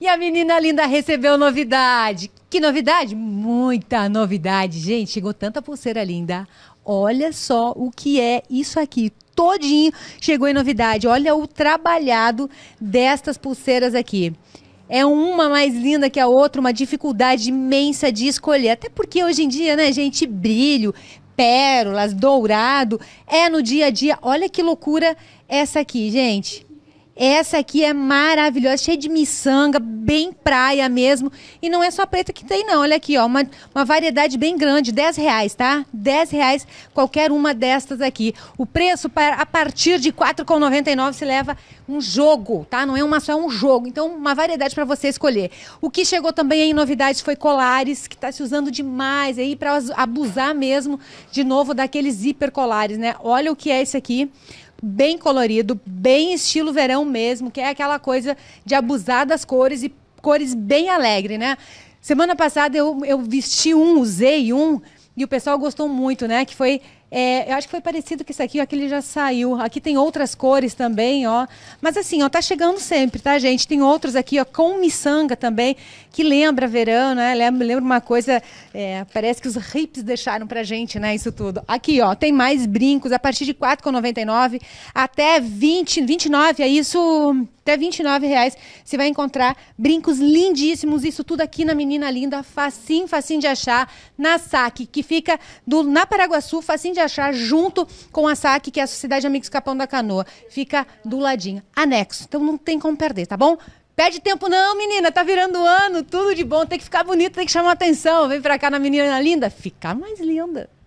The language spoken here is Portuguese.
E a menina linda recebeu novidade. Que novidade? Muita novidade, gente. Chegou tanta pulseira linda. Olha só o que é isso aqui. Todinho chegou em novidade. Olha o trabalhado destas pulseiras aqui é uma mais linda que a outra, uma dificuldade imensa de escolher. Até porque hoje em dia, né, gente, brilho, pérolas, dourado, é no dia a dia. Olha que loucura essa aqui, gente. Essa aqui é maravilhosa, cheia de miçanga, bem praia mesmo. E não é só preta que tem, não. Olha aqui, ó, uma, uma variedade bem grande, 10 reais, tá? 10 reais qualquer uma destas aqui. O preço para, a partir de R$ 4,99 se leva um jogo, tá? Não é uma só, é um jogo. Então, uma variedade para você escolher. O que chegou também em novidades foi colares, que está se usando demais aí para abusar mesmo, de novo, daqueles hipercolares, né? Olha o que é esse aqui bem colorido, bem estilo verão mesmo, que é aquela coisa de abusar das cores e cores bem alegre, né? Semana passada eu, eu vesti um, usei um e o pessoal gostou muito, né? Que foi. É, eu acho que foi parecido com isso aqui, ó, aquele já saiu. Aqui tem outras cores também, ó. Mas assim, ó, tá chegando sempre, tá, gente? Tem outros aqui, ó, com miçanga também, que lembra verão, né? Lembra, lembra uma coisa, é, parece que os hips deixaram pra gente, né, isso tudo. Aqui, ó, tem mais brincos, a partir de R$ 4,99 até 20, 29, é isso... Até R$ reais. você vai encontrar brincos lindíssimos. Isso tudo aqui na Menina Linda. Facinho, facinho de achar. Na SAC, que fica do, na Paraguaçu. Facinho de achar junto com a SAC, que é a Sociedade Amigos Capão da Canoa. Fica do ladinho. Anexo. Então não tem como perder, tá bom? Pede tempo não, menina, tá virando ano, tudo de bom, tem que ficar bonita, tem que chamar atenção. Vem pra cá na menina linda, ficar mais linda.